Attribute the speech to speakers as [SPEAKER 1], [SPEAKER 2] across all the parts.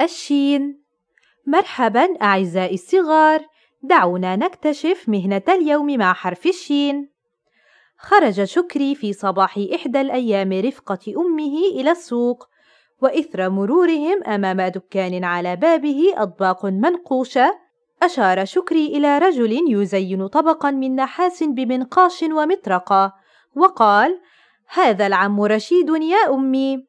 [SPEAKER 1] الشين مرحبا أعزائي الصغار دعونا نكتشف مهنة اليوم مع حرف الشين خرج شكري في صباح إحدى الأيام رفقة أمه إلى السوق وإثر مرورهم أمام دكان على بابه أطباق منقوشة أشار شكري إلى رجل يزين طبقا من نحاس بمنقاش ومطرقة وقال هذا العم رشيد يا أمي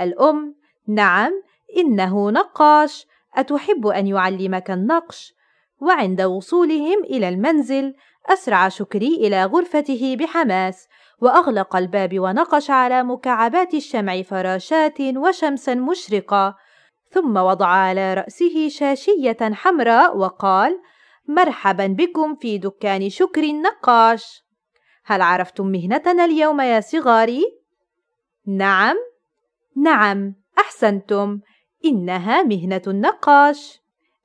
[SPEAKER 1] الأم نعم إنه نقاش أتحب أن يعلمك النقش؟ وعند وصولهم إلى المنزل أسرع شكري إلى غرفته بحماس وأغلق الباب ونقش على مكعبات الشمع فراشات وشمسا مشرقة ثم وضع على رأسه شاشية حمراء وقال مرحبا بكم في دكان شكر النقاش هل عرفتم مهنتنا اليوم يا صغاري؟ نعم نعم أحسنتم إنها مهنة النقاش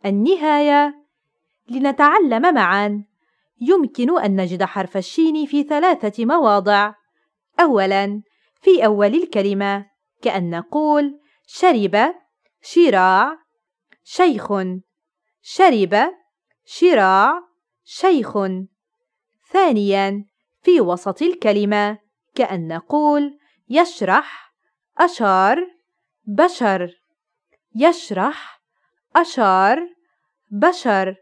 [SPEAKER 1] النهاية لنتعلم معاً يمكن أن نجد حرف الشين في ثلاثة مواضع أولاً في أول الكلمة كأن نقول شرب شراع شيخ شرب شراع شيخ ثانياً في وسط الكلمة كأن نقول يشرح أشار بشر يشرح أشار بشر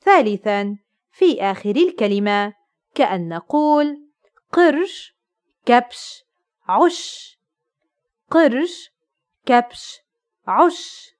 [SPEAKER 1] ثالثا في آخر الكلمة كأن نقول قرش كبش عش قرش كبش عش